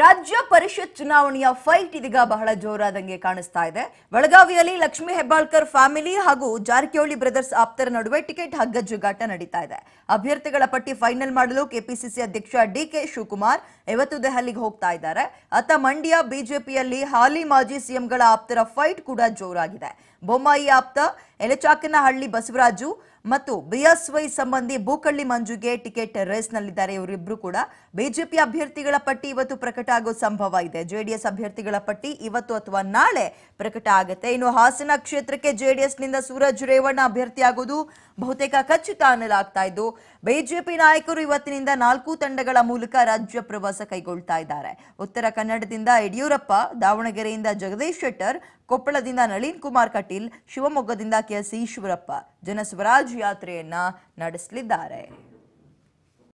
ರಾಜ್ಯ ಪರಿಷತ್ ಚುನಾವಣೆಯ ಫೈಟ್ ಇದೀಗ ಬಹಳ ಜೋರಾದಂಗೆ ಕಾಣಿಸ್ತಾ ಇದೆ ಬೆಳಗಾವಿಯಲ್ಲಿ ಲಕ್ಷ್ಮೀ ಹೆಬ್ಬಾಳ್ಕರ್ ಫ್ಯಾಮಿಲಿ ಹಾಗೂ ಜಾರಕಿಹೊಳಿ ಬ್ರದರ್ಸ್ ಆಪ್ತರ ನಡುವೆ ಟಿಕೆಟ್ ಹಗ್ಗಜುಗಾಟ ನಡೀತಾ ಇದೆ ಅಭ್ಯರ್ಥಿಗಳ ಪಟ್ಟಿ ಫೈನಲ್ ಮಾಡಲು ಕೆಪಿಸಿಸಿ ಅಧ್ಯಕ್ಷ ಡಿಕೆ ಶಿವಕುಮಾರ್ ಇವತ್ತು ದೆಹಲಿಗೆ ಹೋಗ್ತಾ ಇದ್ದಾರೆ ಅತ್ತ ಮಂಡ್ಯ ಬಿಜೆಪಿಯಲ್ಲಿ ಹಾಲಿ ಮಾಜಿ ಸಿಎಂಗಳ ಆಪ್ತರ ಫೈಟ್ ಕೂಡ ಜೋರಾಗಿದೆ ಬೊಮ್ಮಾಯಿ ಆಪ್ತ ಎಲೆಚಾಕನಹಳ್ಳಿ ಬಸವರಾಜು ಮತ್ತು ಬಿಎಸ್ವೈ ಸಂಬಂಧಿ ಬೂಕಳ್ಳಿ ಮಂಜುಗೆ ಟಿಕೆಟ್ ರೇಸ್ನಲ್ಲಿದ್ದಾರೆ ಇವರಿಬ್ರು ಕೂಡ ಬಿಜೆಪಿ ಅಭ್ಯರ್ಥಿಗಳ ಪಟ್ಟಿ ಇವತ್ತು ಪ್ರಕಟ ಆಗೋ ಸಂಭವ ಇದೆ ಜೆಡಿಎಸ್ ಅಭ್ಯರ್ಥಿಗಳ ಪಟ್ಟಿ ಇವತ್ತು ಅಥವಾ ನಾಳೆ ಪ್ರಕಟ ಆಗುತ್ತೆ ಇನ್ನು ಹಾಸನ ಕ್ಷೇತ್ರಕ್ಕೆ ಜೆಡಿಎಸ್ನಿಂದ ಸೂರಜ್ ರೇವಣ್ಣ ಅಭ್ಯರ್ಥಿಯಾಗೋದು ಬಹುತೇಕ ಖಚಿತ ಅನ್ನಲಾಗ್ತಾ ಇದ್ದು ಬಿಜೆಪಿ ನಾಯಕರು ಇವತ್ತಿನಿಂದ ನಾಲ್ಕು ತಂಡಗಳ ಮೂಲಕ ರಾಜ್ಯ ಪ್ರವಾಸ ಕೈಗೊಳ್ತಾ ಇದ್ದಾರೆ ಉತ್ತರ ಕನ್ನಡದಿಂದ ಯಡಿಯೂರಪ್ಪ ದಾವಣಗೆರೆಯಿಂದ ಜಗದೀಶ್ ಶೆಟ್ಟರ್ ಕೊಪ್ಪಳದಿಂದ ನಳಿನ್ ಕುಮಾರ್ ಕಟೀಲ್ ಶಿವಮೊಗ್ಗದಿಂದ ಕೆಎಸ್ ಈಶ್ವರಪ್ಪ ಜನಸ್ವರಾಜ್ ಯಾತ್ರೆಯನ್ನ ನಡೆಸಲಿದ್ದಾರೆ